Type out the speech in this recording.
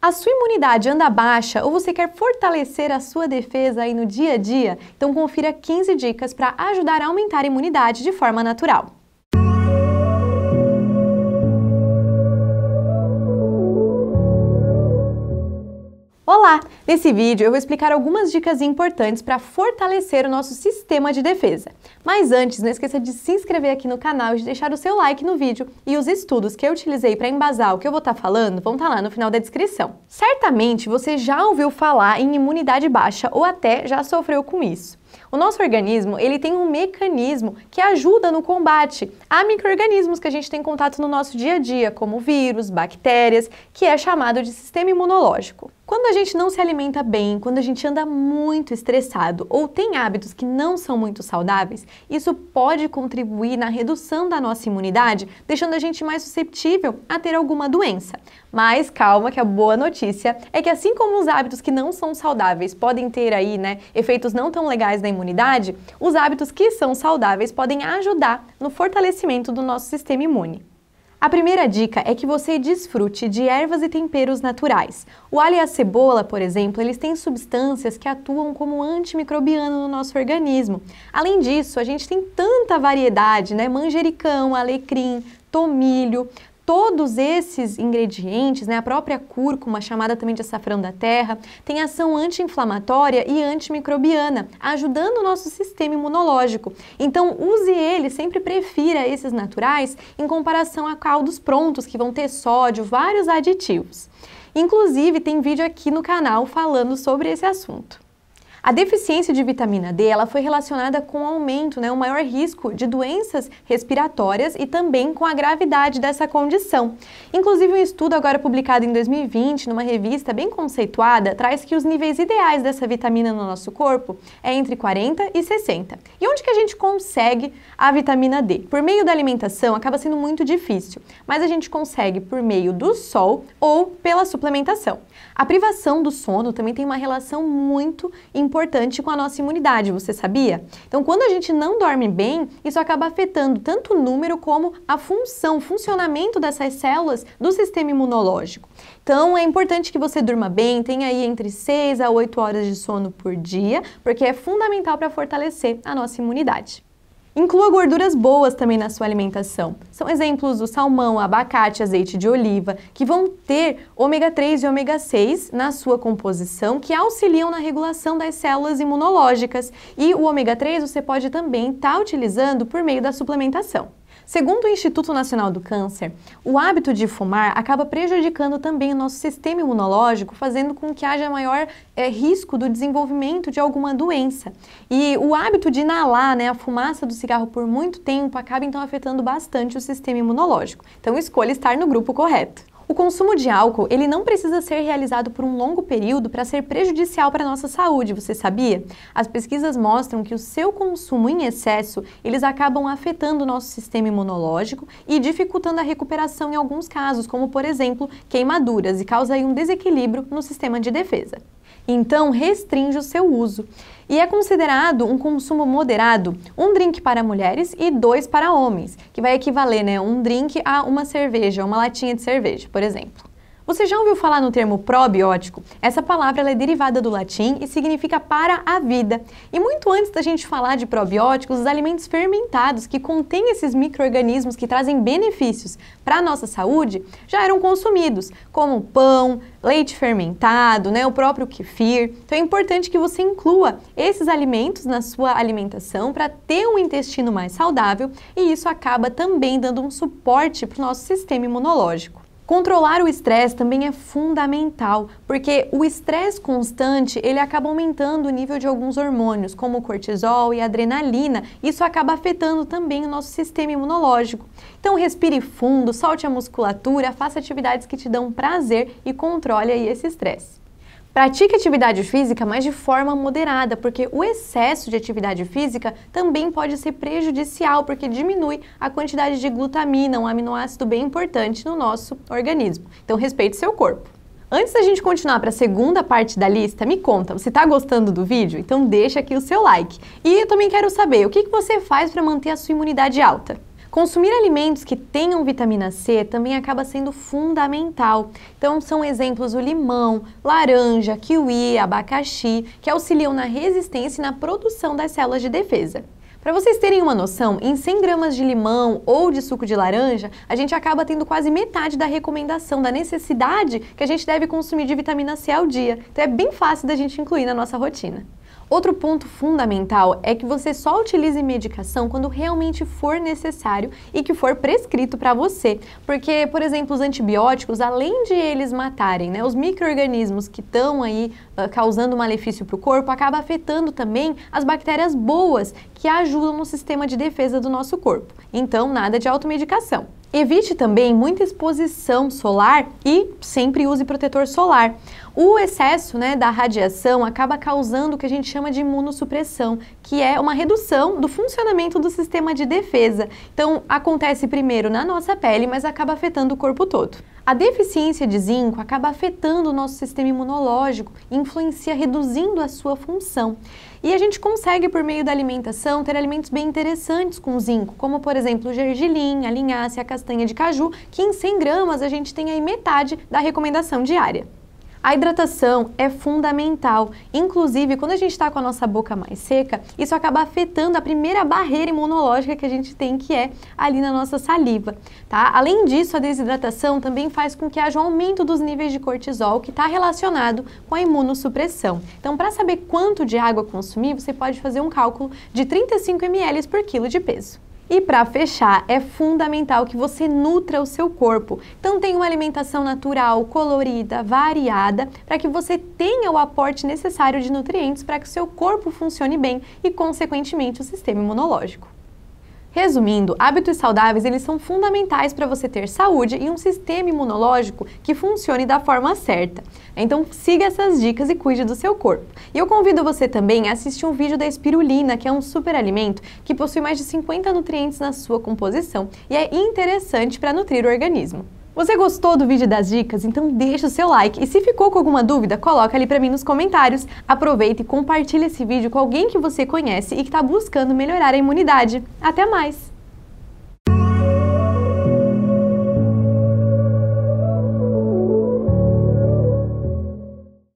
A sua imunidade anda baixa ou você quer fortalecer a sua defesa aí no dia a dia? Então confira 15 dicas para ajudar a aumentar a imunidade de forma natural. Nesse vídeo eu vou explicar algumas dicas importantes para fortalecer o nosso sistema de defesa. Mas antes, não esqueça de se inscrever aqui no canal e de deixar o seu like no vídeo e os estudos que eu utilizei para embasar o que eu vou estar tá falando vão estar tá lá no final da descrição. Certamente você já ouviu falar em imunidade baixa ou até já sofreu com isso. O nosso organismo, ele tem um mecanismo que ajuda no combate a micro-organismos que a gente tem contato no nosso dia a dia, como vírus, bactérias, que é chamado de sistema imunológico. Quando a gente não se alimenta bem, quando a gente anda muito estressado ou tem hábitos que não são muito saudáveis, isso pode contribuir na redução da nossa imunidade, deixando a gente mais susceptível a ter alguma doença. Mas calma que a boa notícia é que assim como os hábitos que não são saudáveis podem ter aí, né, efeitos não tão legais naturais da imunidade, os hábitos que são saudáveis podem ajudar no fortalecimento do nosso sistema imune. A primeira dica é que você desfrute de ervas e temperos naturais. O alho e a cebola, por exemplo, eles têm substâncias que atuam como antimicrobiano no nosso organismo. Além disso, a gente tem tanta variedade, né? Manjericão, alecrim, tomilho, todos esses ingredientes, né, a própria cúrcuma, chamada também de açafrão da terra, tem ação anti-inflamatória e antimicrobiana, ajudando o nosso sistema imunológico. Então, use ele, sempre prefira esses naturais em comparação a caldos prontos, que vão ter sódio, vários aditivos. Inclusive, tem vídeo aqui no canal falando sobre esse assunto. A deficiência de vitamina D ela foi relacionada com o aumento, né, o maior risco de doenças respiratórias e também com a gravidade dessa condição. Inclusive, um estudo agora publicado em 2020 numa revista bem conceituada traz que os níveis ideais dessa vitamina no nosso corpo é entre 40 e 60. E onde que a gente consegue a vitamina D? Por meio da alimentação acaba sendo muito difícil, mas a gente consegue por meio do sol ou pela suplementação. A privação do sono também tem uma relação muito importante importante com a nossa imunidade, você sabia? Então, quando a gente não dorme bem, isso acaba afetando tanto o número como a função, o funcionamento dessas células do sistema imunológico. Então, é importante que você durma bem, tenha aí entre 6 a 8 horas de sono por dia, porque é fundamental para fortalecer a nossa imunidade. Inclua gorduras boas também na sua alimentação. São exemplos o salmão, abacate, azeite de oliva, que vão ter ômega 3 e ômega 6 na sua composição, que auxiliam na regulação das células imunológicas. E o ômega 3 você pode também estar tá utilizando por meio da suplementação. Segundo o Instituto Nacional do Câncer, o hábito de fumar acaba prejudicando também o nosso sistema imunológico, fazendo com que haja maior é, risco do desenvolvimento de alguma doença. E o hábito de inalar né, a fumaça do cigarro por muito tempo acaba então afetando bastante o sistema imunológico. Então escolha estar no grupo correto. O consumo de álcool, ele não precisa ser realizado por um longo período para ser prejudicial para a nossa saúde, você sabia? As pesquisas mostram que o seu consumo em excesso, eles acabam afetando o nosso sistema imunológico e dificultando a recuperação em alguns casos, como por exemplo, queimaduras e causa um desequilíbrio no sistema de defesa então restringe o seu uso. E é considerado um consumo moderado, um drink para mulheres e dois para homens, que vai equivaler, né, um drink a uma cerveja, uma latinha de cerveja, por exemplo. Você já ouviu falar no termo probiótico? Essa palavra é derivada do latim e significa para a vida. E muito antes da gente falar de probióticos, os alimentos fermentados que contêm esses micro-organismos que trazem benefícios para a nossa saúde já eram consumidos, como pão, leite fermentado, né, o próprio kefir. Então é importante que você inclua esses alimentos na sua alimentação para ter um intestino mais saudável e isso acaba também dando um suporte para o nosso sistema imunológico. Controlar o estresse também é fundamental, porque o estresse constante, ele acaba aumentando o nível de alguns hormônios, como cortisol e adrenalina. Isso acaba afetando também o nosso sistema imunológico. Então respire fundo, solte a musculatura, faça atividades que te dão prazer e controle aí esse estresse. Pratique atividade física, mas de forma moderada, porque o excesso de atividade física também pode ser prejudicial, porque diminui a quantidade de glutamina, um aminoácido bem importante no nosso organismo. Então, respeite seu corpo. Antes da gente continuar para a segunda parte da lista, me conta, você está gostando do vídeo? Então deixa aqui o seu like. E eu também quero saber, o que, que você faz para manter a sua imunidade alta? Consumir alimentos que tenham vitamina C também acaba sendo fundamental. Então, são exemplos o limão, laranja, kiwi, abacaxi, que auxiliam na resistência e na produção das células de defesa. Para vocês terem uma noção, em 100 gramas de limão ou de suco de laranja, a gente acaba tendo quase metade da recomendação, da necessidade que a gente deve consumir de vitamina C ao dia. Então é bem fácil da gente incluir na nossa rotina. Outro ponto fundamental é que você só utilize medicação quando realmente for necessário e que for prescrito para você. Porque, por exemplo, os antibióticos, além de eles matarem né, os micro-organismos que estão aí uh, causando malefício para o corpo, acaba afetando também as bactérias boas que ajudam no sistema de defesa do nosso corpo. Então, nada de automedicação. Evite também muita exposição solar e sempre use protetor solar. O excesso né, da radiação acaba causando o que a gente chama de imunossupressão, que é uma redução do funcionamento do sistema de defesa. Então, acontece primeiro na nossa pele, mas acaba afetando o corpo todo. A deficiência de zinco acaba afetando o nosso sistema imunológico, influencia reduzindo a sua função. E a gente consegue, por meio da alimentação, ter alimentos bem interessantes com zinco, como, por exemplo, o gergelim, a linhaça e a castanha de caju, que em 100 gramas a gente tem aí metade da recomendação diária. A hidratação é fundamental, inclusive quando a gente está com a nossa boca mais seca, isso acaba afetando a primeira barreira imunológica que a gente tem, que é ali na nossa saliva, tá? Além disso, a desidratação também faz com que haja um aumento dos níveis de cortisol, que está relacionado com a imunossupressão. Então, para saber quanto de água consumir, você pode fazer um cálculo de 35 ml por quilo de peso. E para fechar, é fundamental que você nutra o seu corpo. Então tenha uma alimentação natural, colorida, variada, para que você tenha o aporte necessário de nutrientes para que o seu corpo funcione bem e, consequentemente, o sistema imunológico. Resumindo, hábitos saudáveis eles são fundamentais para você ter saúde e um sistema imunológico que funcione da forma certa. Então siga essas dicas e cuide do seu corpo. E eu convido você também a assistir um vídeo da espirulina, que é um superalimento que possui mais de 50 nutrientes na sua composição e é interessante para nutrir o organismo. Você gostou do vídeo das dicas? Então deixa o seu like e se ficou com alguma dúvida, coloca ali para mim nos comentários. Aproveita e compartilha esse vídeo com alguém que você conhece e que está buscando melhorar a imunidade. Até mais!